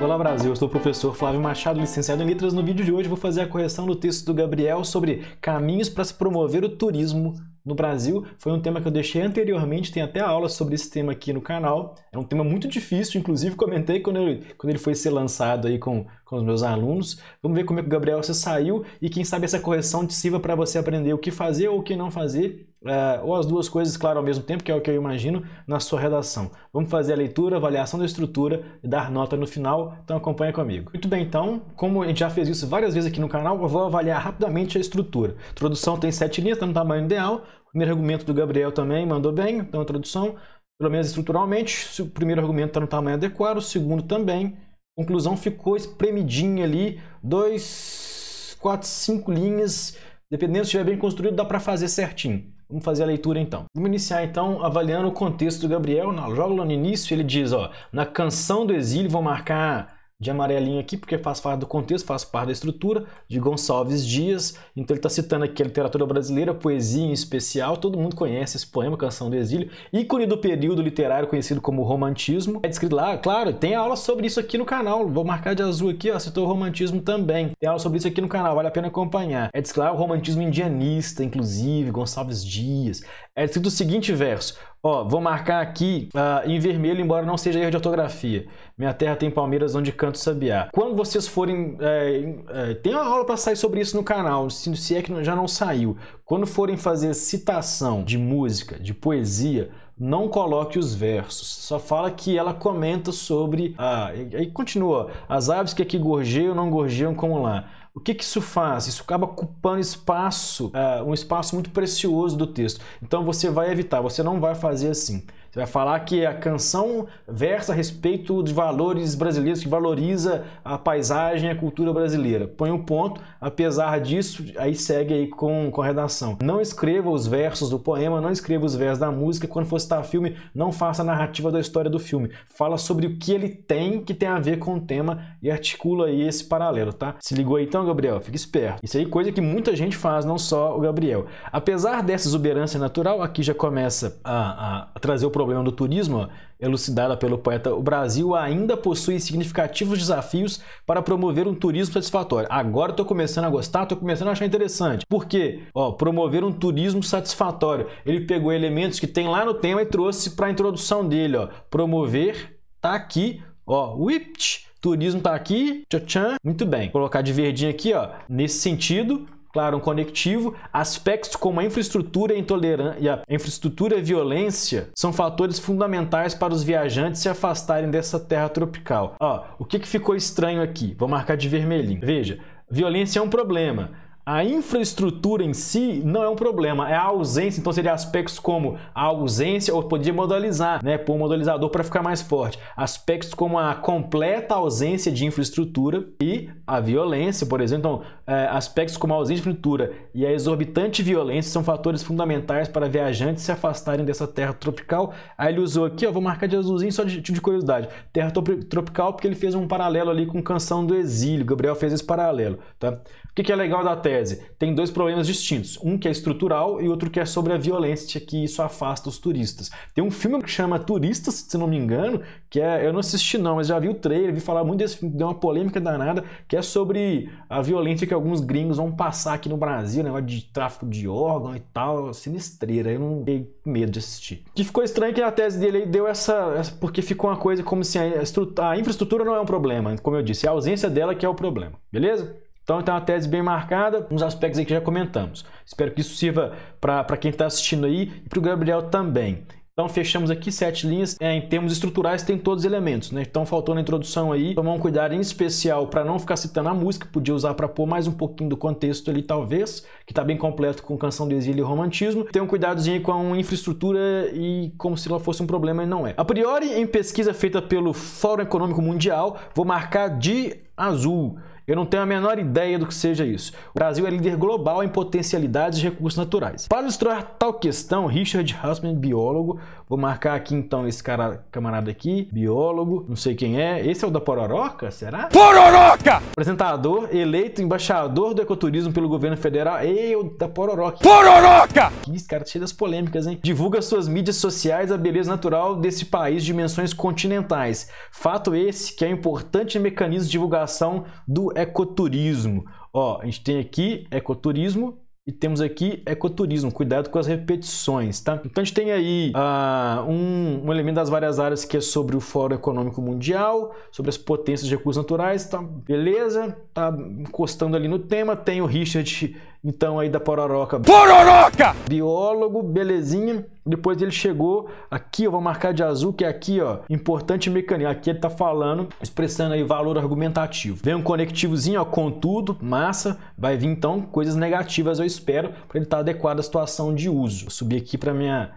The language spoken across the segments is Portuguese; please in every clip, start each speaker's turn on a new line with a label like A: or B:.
A: Olá Brasil, eu sou o professor Flávio Machado, licenciado em Letras. No vídeo de hoje vou fazer a correção do texto do Gabriel sobre caminhos para se promover o turismo no Brasil. Foi um tema que eu deixei anteriormente, tem até aula sobre esse tema aqui no canal. É um tema muito difícil, inclusive comentei quando, quando ele foi ser lançado aí com, com os meus alunos. Vamos ver como é que o Gabriel se saiu e quem sabe essa correção te sirva para você aprender o que fazer ou o que não fazer é, ou as duas coisas, claro, ao mesmo tempo, que é o que eu imagino, na sua redação. Vamos fazer a leitura, avaliação da estrutura e dar nota no final, então acompanha comigo. Muito bem, então, como a gente já fez isso várias vezes aqui no canal, eu vou avaliar rapidamente a estrutura. A introdução tem sete linhas, está no tamanho ideal. O primeiro argumento do Gabriel também mandou bem, então a introdução, pelo menos estruturalmente, o primeiro argumento está no tamanho adequado, o segundo também. A conclusão ficou espremidinha ali, dois, quatro, cinco linhas, dependendo se estiver bem construído, dá para fazer certinho. Vamos fazer a leitura então. Vamos iniciar então avaliando o contexto do Gabriel. Logo no início ele diz, ó, na canção do exílio vão marcar de amarelinho aqui, porque faz parte do contexto, faz parte da estrutura, de Gonçalves Dias. Então ele está citando aqui a literatura brasileira, poesia em especial. Todo mundo conhece esse poema, Canção do Exílio, ícone do período literário conhecido como romantismo. É descrito lá, claro, tem aula sobre isso aqui no canal. Vou marcar de azul aqui, ó, citou o romantismo também. Tem aula sobre isso aqui no canal, vale a pena acompanhar. É descrito lá o romantismo indianista, inclusive, Gonçalves Dias. É descrito o seguinte verso: Ó, vou marcar aqui uh, em vermelho, embora não seja erro de ortografia. Minha terra tem palmeiras onde canto sabiá. Quando vocês forem... É, é, tem uma aula para sair sobre isso no canal, se, se é que já não saiu. Quando forem fazer citação de música, de poesia, não coloque os versos, só fala que ela comenta sobre. Ah, e, e continua. As aves que aqui gorjeiam não gorjeiam como lá. O que, que isso faz? Isso acaba ocupando espaço, uh, um espaço muito precioso do texto. Então você vai evitar, você não vai fazer assim. Você vai falar que a canção versa a respeito de valores brasileiros, que valoriza a paisagem e a cultura brasileira. Põe um ponto, apesar disso, aí segue aí com, com a redação. Não escreva os versos do poema, não escreva os versos da música. Quando for citar filme, não faça a narrativa da história do filme. Fala sobre o que ele tem que tem a ver com o tema e articula aí esse paralelo, tá? Se ligou aí então, Gabriel? Fica esperto. Isso aí é coisa que muita gente faz, não só o Gabriel. Apesar dessa exuberância natural, aqui já começa a, a trazer o problema do turismo, elucidada pelo poeta, o Brasil ainda possui significativos desafios para promover um turismo satisfatório. Agora estou começando a gostar, estou começando a achar interessante. Por quê? Ó, promover um turismo satisfatório. Ele pegou elementos que tem lá no tema e trouxe para a introdução dele. Ó. Promover tá aqui, ó, whipped. Turismo tá aqui, tchan, muito bem. Vou colocar de verdinho aqui, ó, nesse sentido, claro, um conectivo, aspectos como a infraestrutura e a infraestrutura e violência são fatores fundamentais para os viajantes se afastarem dessa terra tropical. Ó, o que, que ficou estranho aqui? Vou marcar de vermelhinho. Veja, violência é um problema, a infraestrutura em si não é um problema, é a ausência, então seria aspectos como a ausência, ou podia modalizar, né? Pôr um modalizador para ficar mais forte. Aspectos como a completa ausência de infraestrutura e a violência, por exemplo. Então, é, aspectos como a ausência de infraestrutura e a exorbitante violência são fatores fundamentais para viajantes se afastarem dessa terra tropical. Aí ele usou aqui, ó, vou marcar de azulzinho só de tipo de curiosidade, terra tropical, porque ele fez um paralelo ali com Canção do Exílio. Gabriel fez esse paralelo, tá? O que, que é legal da tese? Tem dois problemas distintos, um que é estrutural e outro que é sobre a violência que isso afasta os turistas. Tem um filme que chama Turistas, se não me engano, que é, eu não assisti não, mas já vi o trailer, vi falar muito desse filme, deu uma polêmica danada, que é sobre a violência que alguns gringos vão passar aqui no Brasil, né, negócio de tráfico de órgão e tal, é sinistreira. Eu não tenho medo de assistir. o Que ficou estranho que a tese dele deu essa, essa Porque ficou uma coisa como se a, a, infraestrutura não é um problema, como eu disse, é a ausência dela que é o problema, beleza? Então, tem uma tese bem marcada, uns aspectos aí que já comentamos. Espero que isso sirva para quem está assistindo aí e para o Gabriel também. Então fechamos aqui sete linhas. É, em termos estruturais tem todos os elementos, né? Então faltou na introdução aí tomar um cuidado em especial para não ficar citando a música, podia usar para pôr mais um pouquinho do contexto ali talvez, que está bem completo com Canção do Exílio e Romantismo. Tem um cuidadozinho com a infraestrutura e como se ela fosse um problema e não é. A priori, em pesquisa feita pelo Fórum Econômico Mundial, vou marcar de azul. Eu não tenho a menor ideia do que seja isso. O Brasil é líder global em potencialidades de recursos naturais. Para ilustrar tal questão, Richard Husband, biólogo, vou marcar aqui então esse cara, camarada aqui, biólogo, não sei quem é. Esse é o da Pororoca, será? Pororoca! Apresentador, eleito embaixador do ecoturismo pelo governo federal. Ei, o da Pororoca. Pororoca! Que esse cara tá cheio das polêmicas, hein? Divulga suas mídias sociais a beleza natural desse país de dimensões continentais. Fato esse que é um importante mecanismo de divulgação do ecoturismo. Ó, a gente tem aqui ecoturismo e temos aqui ecoturismo, cuidado com as repetições, tá? Então a gente tem aí uh, um, um, elemento das várias áreas que é sobre o Fórum Econômico Mundial, sobre as potências de recursos naturais, tá? Beleza, tá encostando ali no tema. Tem o Richard, então, aí da Pororoca. Pororoca! Biólogo, belezinha. Depois ele chegou aqui, eu vou marcar de azul, que é aqui, ó, importante mecanismo. Aqui ele tá falando, expressando aí valor argumentativo. Vem um conectivozinho, ó, contudo, massa, vai vir então coisas negativas, eu espero, para ele estar tá adequado à situação de uso. Vou subir aqui para minha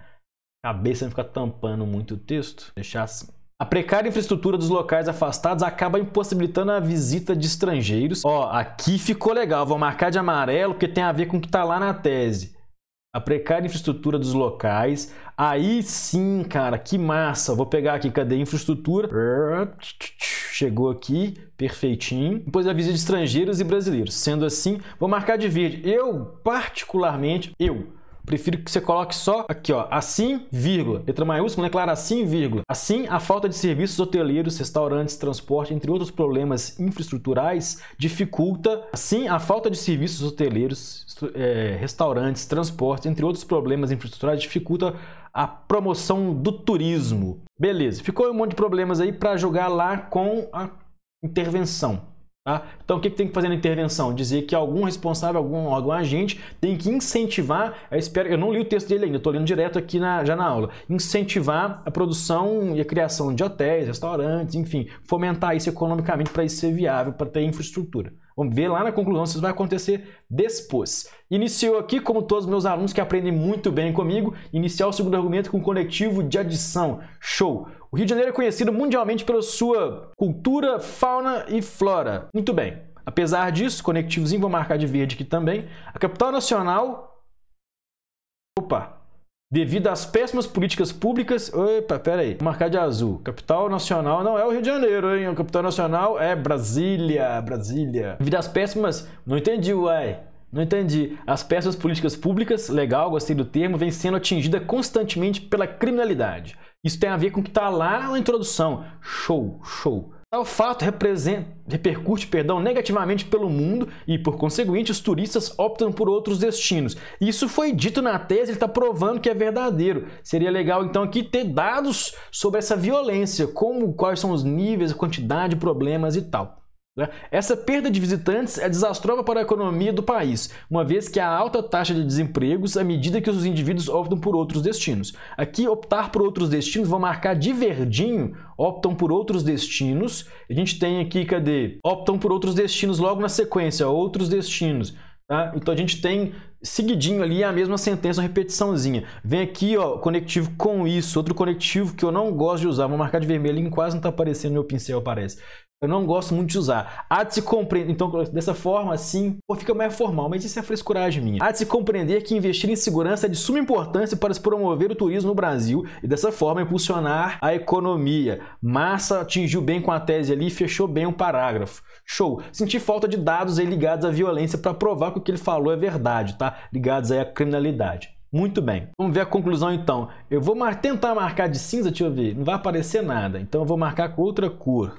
A: cabeça não ficar tampando muito o texto, deixar assim. A precária infraestrutura dos locais afastados acaba impossibilitando a visita de estrangeiros. Ó, aqui ficou legal, vou marcar de amarelo porque tem a ver com o que está lá na tese a precária infraestrutura dos locais. Aí sim, cara, que massa. Vou pegar aqui, cadê a infraestrutura? Chegou aqui, perfeitinho. Depois a visita de estrangeiros e brasileiros. Sendo assim, vou marcar de verde. Eu, particularmente, eu Prefiro que você coloque só aqui, ó, assim, vírgula. Letra maiúscula, né? Claro, assim, vírgula. Assim, a falta de serviços hoteleiros, restaurantes, transporte, entre outros problemas infraestruturais, dificulta. Assim, a falta de serviços hoteleiros, é, restaurantes, transporte, entre outros problemas infraestruturais, dificulta a promoção do turismo. Beleza, ficou um monte de problemas aí para jogar lá com a intervenção. Tá? Então o que, tem que fazer na intervenção? Dizer que algum responsável, algum, algum agente tem que incentivar, eu, espero, eu não li o texto dele ainda, estou lendo direto aqui na, já na aula, incentivar a produção e a criação de hotéis, restaurantes, enfim, fomentar isso economicamente para isso ser viável, para ter infraestrutura. Vamos ver lá na conclusão se isso vai acontecer depois. Iniciou aqui, como todos os meus alunos que aprendem muito bem comigo, iniciar o segundo argumento com conectivo de adição. Show! O Rio de Janeiro é conhecido mundialmente pela sua cultura, fauna e flora. Muito bem. Apesar disso, conectivozinho vou marcar de verde aqui também. A capital nacional... Opa! devido às péssimas políticas públicas. Opa, pera aí. Vou marcar de azul. Capital nacional não é o Rio de Janeiro, hein? capital nacional é Brasília, Brasília. Devido às péssimas, não entendi, uai. Não entendi. As péssimas políticas públicas, legal, gostei do termo, vem sendo atingida constantemente pela criminalidade. Isso tem a ver com o que está lá na introdução. Show, show. Tal então, fato repercute perdão, negativamente pelo mundo e, por conseguinte, os turistas optam por outros destinos. Isso foi dito na tese, ele está provando que é verdadeiro. Seria legal, então, aqui ter dados sobre essa violência, como quais são os níveis, a quantidade, problemas e tal. Né? Essa perda de visitantes é desastrosa para a economia do país, uma vez que há alta taxa de desempregos à medida que os indivíduos optam por outros destinos. Aqui, optar por outros destinos, vou marcar de verdinho, optam por outros destinos. A gente tem aqui, cadê? Optam por outros destinos logo na sequência, outros destinos. Tá? Então a gente tem seguidinho ali a mesma sentença, uma repetiçãozinha. Vem aqui, ó, conectivo com isso, outro conectivo que eu não gosto de usar, vou marcar de vermelho, quase não está aparecendo no meu pincel, parece. Eu não gosto muito de usar. Há de se compreender. Então, dessa forma, assim, pô, fica mais formal, mas isso é frescuragem minha. Há de se compreender que investir em segurança é de suma importância para se promover o turismo no Brasil e, dessa forma, impulsionar a economia. Massa atingiu bem com a tese ali e fechou bem o um parágrafo. Show. Senti falta de dados aí ligados à violência para provar que o que ele falou é verdade, tá? Ligados aí à criminalidade. Muito bem. Vamos ver a conclusão então. Eu vou mar tentar marcar de cinza, deixa eu ver. Não vai aparecer nada. Então eu vou marcar com outra cor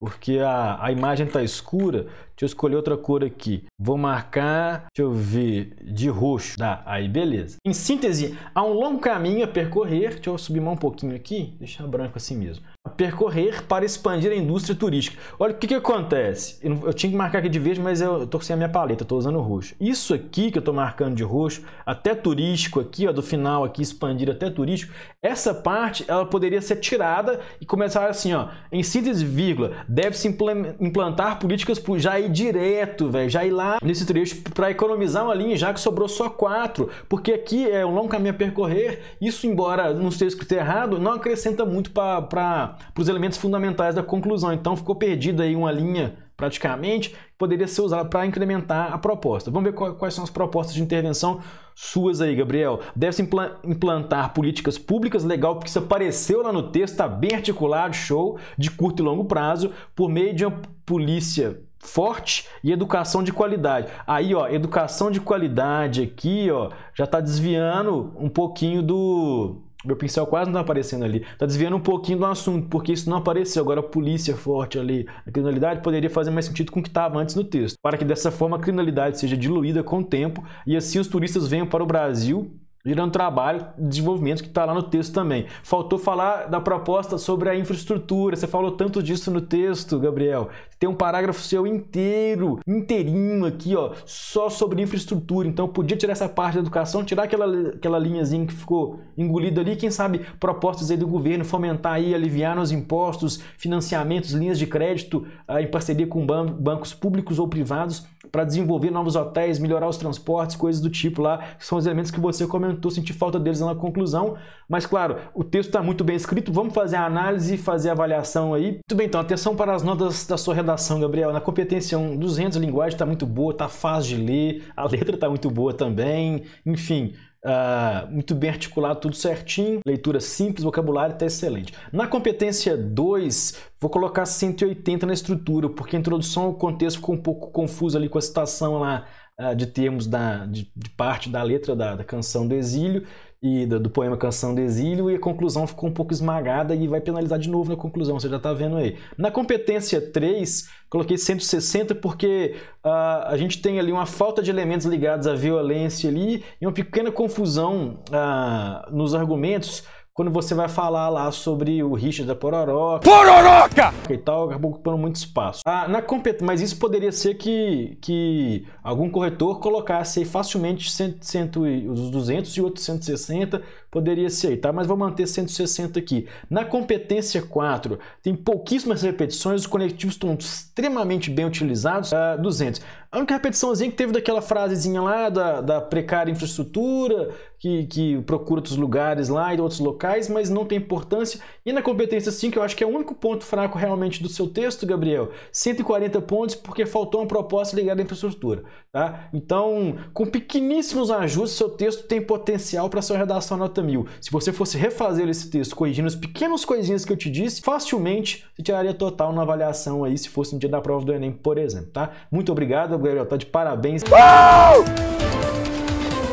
A: porque a, a imagem está escura. Deixa eu escolher outra cor aqui. Vou marcar, deixa eu ver, de roxo. Dá, aí beleza. Em síntese, há um longo caminho a percorrer. Deixa eu subir mais um pouquinho aqui, deixar branco assim mesmo percorrer para expandir a indústria turística. Olha o que, que acontece. Eu, eu, tinha que marcar aqui de verde, mas eu, estou sem a minha paleta, estou usando roxo. Isso aqui que eu estou marcando de roxo, até turístico aqui, ó, do final aqui, expandir até turístico, essa parte ela poderia ser tirada e começar assim, ó, em síntese vírgula, deve-se implantar políticas para já ir direto, velho, já ir lá nesse trecho para economizar uma linha, já que sobrou só quatro, porque aqui é um longo caminho a percorrer, isso embora não seja escrito errado, não acrescenta muito para para os elementos fundamentais da conclusão. Então ficou perdida aí uma linha praticamente, poderia ser usada para incrementar a proposta. Vamos ver quais são as propostas de intervenção suas aí, Gabriel. Deve-se implantar políticas públicas, legal, porque isso apareceu lá no texto, está bem articulado, show, de curto e longo prazo, por meio de uma polícia forte e educação de qualidade. Aí, ó, educação de qualidade aqui, ó, já está desviando um pouquinho do meu pincel quase não está aparecendo ali. Está desviando um pouquinho do assunto, porque isso não apareceu. Agora, a polícia forte ali, a criminalidade poderia fazer mais sentido com o que estava antes no texto, para que dessa forma a criminalidade seja diluída com o tempo e assim os turistas venham para o Brasil virando trabalho de desenvolvimento que está lá no texto também. Faltou falar da proposta sobre a infraestrutura. Você falou tanto disso no texto, Gabriel. Tem um parágrafo seu inteiro, inteirinho aqui, ó, só sobre infraestrutura. Então, podia tirar essa parte da educação, tirar aquela, aquela linhazinha que ficou engolida ali. Quem sabe propostas aí do governo, fomentar aí, aliviar nos impostos, financiamentos, linhas de crédito ah, em parceria com bancos públicos ou privados para desenvolver novos hotéis, melhorar os transportes, coisas do tipo lá. São os elementos que você comentou estou sentindo falta deles na conclusão. Mas, claro, o texto está muito bem escrito, vamos fazer a análise, fazer a avaliação aí. Tudo bem, então, atenção para as notas da sua redação, Gabriel. Na competência 1, 200, a linguagem está muito boa, está fácil de ler, a letra está muito boa também, enfim... Uh, muito bem articulado, tudo certinho, leitura simples, vocabulário está excelente. Na competência 2, vou colocar 180 na estrutura, porque a introdução ao contexto ficou um pouco confuso ali com a citação lá ah, de termos da, de, de parte da letra da, da, canção do exílio e do, do, poema Canção do Exílio, e a conclusão ficou um pouco esmagada e vai penalizar de novo na conclusão, você já está vendo aí. Na competência 3, coloquei 160 porque uh, a gente tem ali uma falta de elementos ligados à violência ali e uma pequena confusão uh, nos argumentos quando você vai falar lá sobre o Richard da Pororoca. Pororoca! E tal, acabou ocupando muito espaço. Ah, na compet... Mas isso poderia ser que, que algum corretor colocasse facilmente 100, 100, os 200 e outros 160 Poderia ser, tá? Mas vou manter 160 aqui. Na competência 4, tem pouquíssimas repetições, os conectivos estão extremamente bem utilizados, uh, ah, 200. A única repetiçãozinha que teve daquela frasezinha lá da, da precária infraestrutura, que, que procura outros lugares lá e outros locais, mas não tem importância. E na competência 5, eu acho que é o único ponto fraco realmente do seu texto, Gabriel, 140 pontos porque faltou uma proposta ligada à infraestrutura, tá? Então, com pequeníssimos ajustes, seu texto tem potencial para sua redação nota mil. Se você fosse refazer esse texto corrigindo as pequenas coisinhas que eu te disse, facilmente você tiraria total na avaliação aí, se fosse no dia da prova do Enem, por exemplo, tá? Muito obrigado, Gabriel, tá de parabéns. Oh!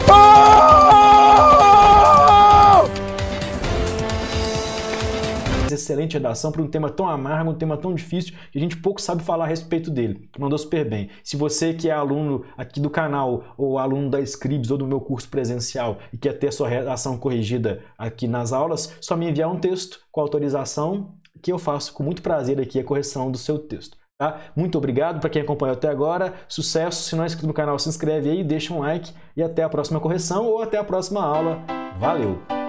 A: Oh! excelente redação para um tema tão amargo, um tema tão difícil, que a gente pouco sabe falar a respeito dele. Mandou super bem. Se você que é aluno aqui do canal, ou aluno da Scribs, ou do meu curso presencial, e quer ter sua redação corrigida aqui nas aulas, só me enviar um texto com autorização, que eu faço com muito prazer aqui a correção do seu texto. Tá? Muito obrigado para quem acompanhou até agora. Sucesso! Se não é inscrito no canal, se inscreve aí, deixa um like e até a próxima correção ou até a próxima aula. Valeu!